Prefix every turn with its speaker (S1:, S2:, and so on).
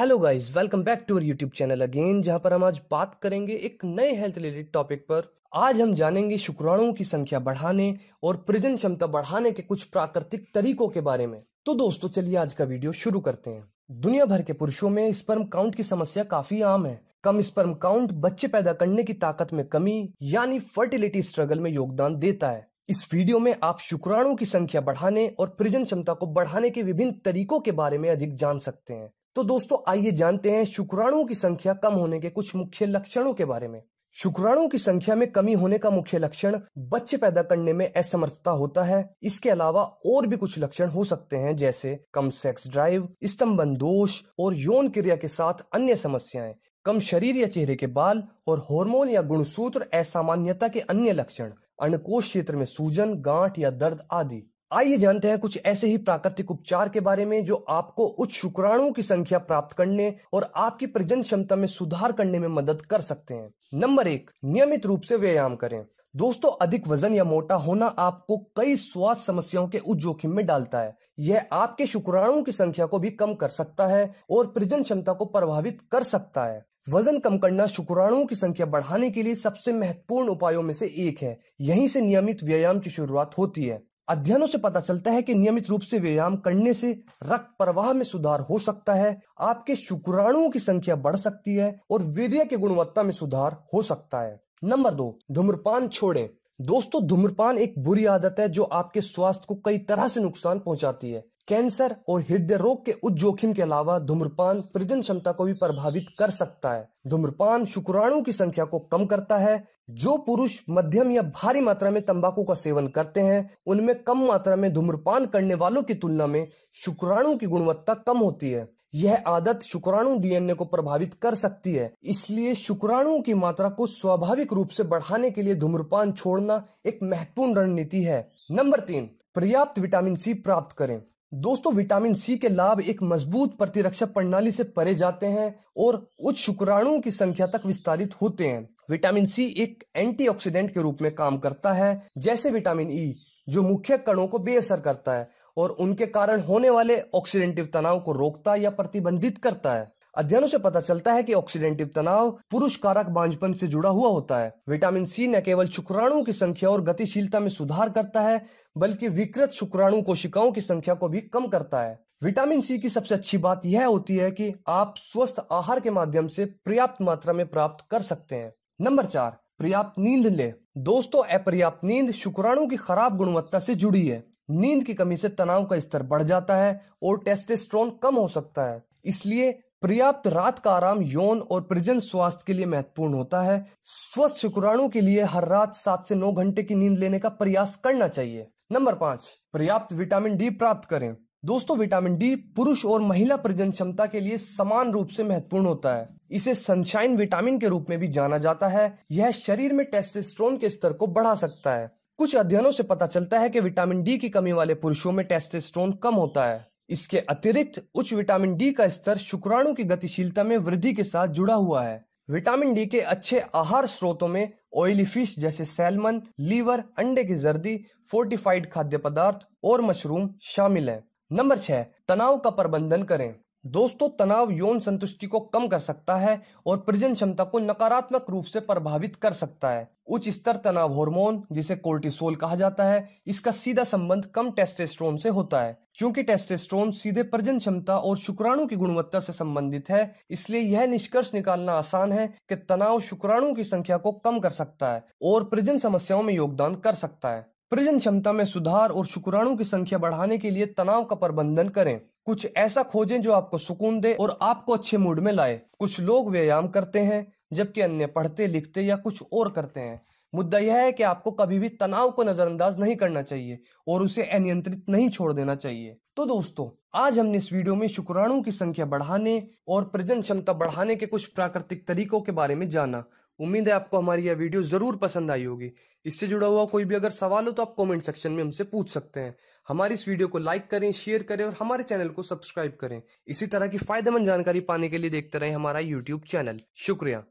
S1: Hello guys welcome back to our YouTube channel again जहां पर हम आज बात करेंगे एक नए हेल्थ रिलेटेड टॉपिक पर आज हम जानेंगे शुक्राणुओं की संख्या बढ़ाने और प्रजन क्षमता बढ़ाने के कुछ प्राकृतिक तरीकों के बारे में तो दोस्तों चलिए आज का वीडियो शुरू करते हैं दुनिया भर के पुरुषों में स्पर्म काउंट की समस्या काफी आम है कम स्पर्म काउंट बच्चे पैदा करने की ताकत में कमी यानी फर्टिलिटी स्ट्रगल में योगदान देता है इस वीडियो में आप शुक्राणुओं की संख्या बढ़ाने और प्रजन क्षमता को बढ़ाने के विभिन्न तरीकों के बारे में अधिक जान सकते हैं तो दोस्तों आइए जानते हैं शुक्राणुओं की संख्या कम होने के कुछ मुख्य लक्षणों के बारे में शुक्राणुओं की संख्या में कमी होने का मुख्य लक्षण बच्चे पैदा करने में असमर्थता होता है इसके अलावा और भी कुछ लक्षण हो सकते हैं जैसे कम सेक्स ड्राइव स्तंभन दोष और यौन क्रिया के साथ अन्य समस्याएं कम शरीर या चेहरे के बाल और हार्मोन या गुणसूत्र असामान्यता के अन्य लक्षण अनकोष क्षेत्र में सूजन गांठ या दर्द आदि आइए जानते हैं कुछ ऐसे ही प्राकृतिक उपचार के बारे में जो आपको उच्च शुक्राणुओं की संख्या प्राप्त करने और आपकी प्रजन क्षमता में सुधार करने में मदद कर सकते हैं नंबर एक नियमित रूप से व्यायाम करें दोस्तों अधिक वजन या मोटा होना आपको कई स्वास्थ्य समस्याओं के उच्च जोखिम में डालता है यह आपके शुक्राणुओं की संख्या को भी कम कर सकता है और प्रजन क्षमता को प्रभावित कर सकता है वजन कम करना शुक्राणुओं की संख्या बढ़ाने के लिए सबसे महत्वपूर्ण उपायों में से एक है यहीं से नियमित व्यायाम की शुरुआत होती है अध्ययनों से पता चलता है कि नियमित रूप से व्यायाम करने से रक्त प्रवाह में सुधार हो सकता है आपके शुक्राणुओं की संख्या बढ़ सकती है और वीर्य की गुणवत्ता में सुधार हो सकता है नंबर दो धूम्रपान छोड़ें दोस्तों धूम्रपान एक बुरी आदत है जो आपके स्वास्थ्य को कई तरह से नुकसान पहुंचाती है कैंसर और हृदय रोग के उच्च जोखिम के अलावा धूम्रपान प्रजन क्षमता को भी प्रभावित कर सकता है धूम्रपान शुक्राणु की संख्या को कम करता है जो पुरुष मध्यम या भारी मात्रा में तंबाकू का सेवन करते हैं उनमें कम मात्रा में धूम्रपान करने वालों की तुलना में शुक्राणु की गुणवत्ता कम होती है यह आदत शुक्राणु डीएनए को प्रभावित कर सकती है इसलिए शुक्राणुओं की मात्रा को स्वाभाविक रूप से बढ़ाने के लिए धूम्रपान छोड़ना एक महत्वपूर्ण रणनीति है नंबर तीन पर्याप्त विटामिन सी प्राप्त करें दोस्तों विटामिन सी के लाभ एक मजबूत प्रतिरक्षा प्रणाली से परे जाते हैं और उच्च शुक्राणुओं की संख्या तक विस्तारित होते हैं विटामिन सी एक एंटीऑक्सीडेंट के रूप में काम करता है जैसे विटामिन ई e, जो मुख्य कणों को बेअसर करता है और उनके कारण होने वाले ऑक्सीडेंटिव तनाव को रोकता या प्रतिबंधित करता है अध्ययनों से पता चलता है कि ऑक्सीडेंटिव तनाव पुरुष कारक बांझपन से जुड़ा हुआ होता है विटामिन सी न केवल शुक्राणुओं की संख्या और गतिशीलता में सुधार करता है बल्कि विकृत शुक्राणु कोशिकाओं की संख्या को भी कम करता है विटामिन सी की सबसे अच्छी बात यह होती है कि आप स्वस्थ आहार के माध्यम से पर्याप्त मात्रा में प्राप्त कर सकते हैं नंबर चार पर्याप्त नींद ले दोस्तों अपर्याप्त नींद शुक्राणु की खराब गुणवत्ता से जुड़ी है नींद की कमी से तनाव का स्तर बढ़ जाता है और टेस्टेस्ट्रॉन कम हो सकता है इसलिए पर्याप्त रात का आराम यौन और प्रजन स्वास्थ्य के लिए महत्वपूर्ण होता है स्वस्थ शुक्राणु के लिए हर रात सात से नौ घंटे की नींद लेने का प्रयास करना चाहिए नंबर पांच पर्याप्त विटामिन डी प्राप्त करें दोस्तों विटामिन डी पुरुष और महिला प्रजन क्षमता के लिए समान रूप से महत्वपूर्ण होता है इसे सनशाइन विटामिन के रूप में भी जाना जाता है यह शरीर में टेस्टेस्ट्रोन के स्तर को बढ़ा सकता है कुछ अध्ययनों से पता चलता है कि विटामिन डी की कमी वाले पुरुषों में टेस्टेस्ट्रोन कम होता है इसके अतिरिक्त उच्च विटामिन डी का स्तर शुक्राणु की गतिशीलता में वृद्धि के साथ जुड़ा हुआ है विटामिन डी के अच्छे आहार स्रोतों में ऑयली फिश जैसे सैलमन लीवर अंडे की जर्दी फोर्टिफाइड खाद्य पदार्थ और मशरूम शामिल हैं। नंबर छह तनाव का प्रबंधन करें दोस्तों तनाव यौन संतुष्टि को कम कर सकता है और प्रजन क्षमता को नकारात्मक रूप से प्रभावित कर सकता है उच्च स्तर तनाव हार्मोन जिसे कोर्टिसोल कहा जाता है इसका सीधा संबंध कम टेस्टेस्ट्रोन से होता है क्योंकि टेस्टेस्ट्रोन सीधे प्रजन क्षमता और शुक्राणु की गुणवत्ता से संबंधित है इसलिए यह निष्कर्ष निकालना आसान है कि तनाव शुक्राणु की संख्या को कम कर सकता है और प्रजन समस्याओं में योगदान कर सकता है प्रजन क्षमता में सुधार और शुक्राणु की संख्या बढ़ाने के लिए तनाव का प्रबंधन करें कुछ ऐसा खोजें जो आपको सुकून दे और आपको अच्छे मूड में लाए कुछ लोग व्यायाम करते हैं जबकि अन्य पढ़ते लिखते या कुछ और करते हैं मुद्दा यह है कि आपको कभी भी तनाव को नजरअंदाज नहीं करना चाहिए और उसे अनियंत्रित नहीं छोड़ देना चाहिए तो दोस्तों आज हमने इस वीडियो में शुक्राणु की संख्या बढ़ाने और प्रजन क्षमता बढ़ाने के कुछ प्राकृतिक तरीकों के बारे में जाना उम्मीद है आपको हमारी यह वीडियो ज़रूर पसंद आई होगी इससे जुड़ा हुआ कोई भी अगर सवाल हो तो आप कमेंट सेक्शन में हमसे पूछ सकते हैं हमारी इस वीडियो को लाइक करें शेयर करें और हमारे चैनल को सब्सक्राइब करें इसी तरह की फायदेमंद जानकारी पाने के लिए देखते रहें हमारा यूट्यूब चैनल शुक्रिया